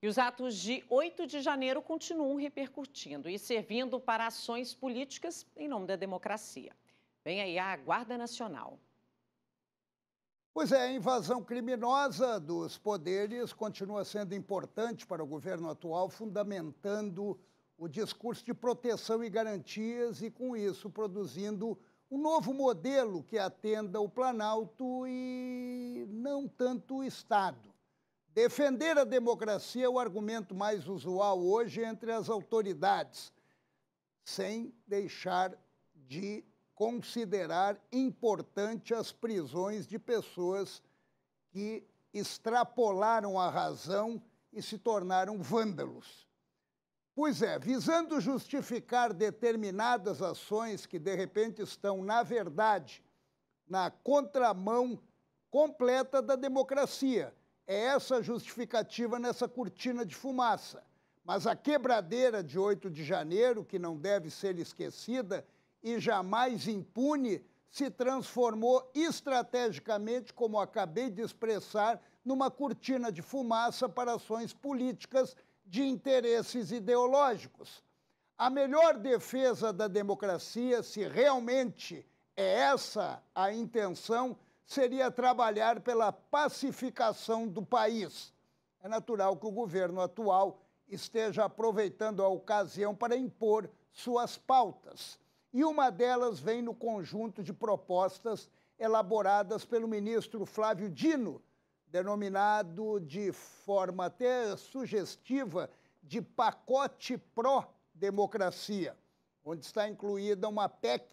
E os atos de 8 de janeiro continuam repercutindo e servindo para ações políticas em nome da democracia. Vem aí a Guarda Nacional. Pois é, a invasão criminosa dos poderes continua sendo importante para o governo atual, fundamentando o discurso de proteção e garantias e, com isso, produzindo um novo modelo que atenda o Planalto e não tanto o Estado. Defender a democracia é o argumento mais usual hoje entre as autoridades, sem deixar de considerar importante as prisões de pessoas que extrapolaram a razão e se tornaram vândalos. Pois é, visando justificar determinadas ações que de repente estão, na verdade, na contramão completa da democracia é essa justificativa nessa cortina de fumaça. Mas a quebradeira de 8 de janeiro, que não deve ser esquecida e jamais impune, se transformou estrategicamente, como acabei de expressar, numa cortina de fumaça para ações políticas de interesses ideológicos. A melhor defesa da democracia, se realmente é essa a intenção, seria trabalhar pela pacificação do país. É natural que o governo atual esteja aproveitando a ocasião para impor suas pautas. E uma delas vem no conjunto de propostas elaboradas pelo ministro Flávio Dino, denominado de forma até sugestiva de pacote pró-democracia, onde está incluída uma PEC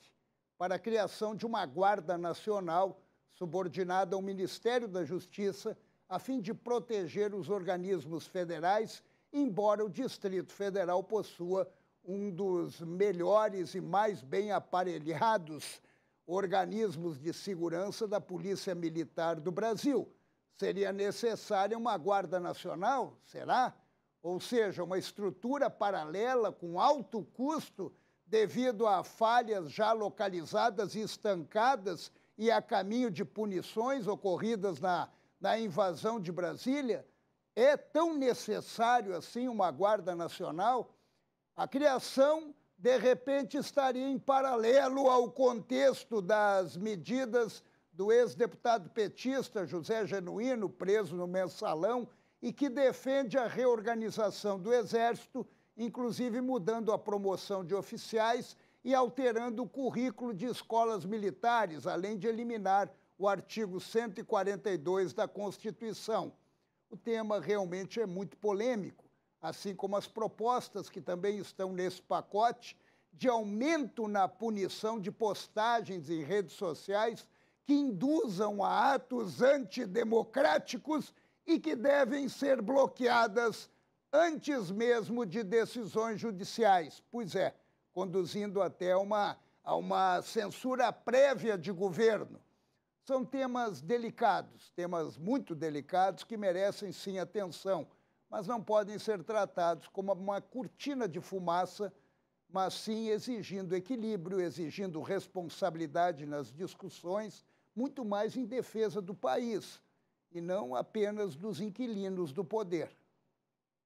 para a criação de uma Guarda Nacional subordinada ao Ministério da Justiça, a fim de proteger os organismos federais, embora o Distrito Federal possua um dos melhores e mais bem aparelhados organismos de segurança da Polícia Militar do Brasil. Seria necessária uma Guarda Nacional? Será? Ou seja, uma estrutura paralela com alto custo devido a falhas já localizadas e estancadas e a caminho de punições ocorridas na, na invasão de Brasília, é tão necessário assim uma Guarda Nacional? A criação, de repente, estaria em paralelo ao contexto das medidas do ex-deputado petista José Genuíno, preso no mensalão, e que defende a reorganização do Exército, inclusive mudando a promoção de oficiais e alterando o currículo de escolas militares, além de eliminar o artigo 142 da Constituição. O tema realmente é muito polêmico, assim como as propostas que também estão nesse pacote de aumento na punição de postagens em redes sociais que induzam a atos antidemocráticos e que devem ser bloqueadas antes mesmo de decisões judiciais. Pois é, conduzindo até uma, a uma censura prévia de governo. São temas delicados, temas muito delicados que merecem sim atenção, mas não podem ser tratados como uma cortina de fumaça, mas sim exigindo equilíbrio, exigindo responsabilidade nas discussões, muito mais em defesa do país e não apenas dos inquilinos do poder.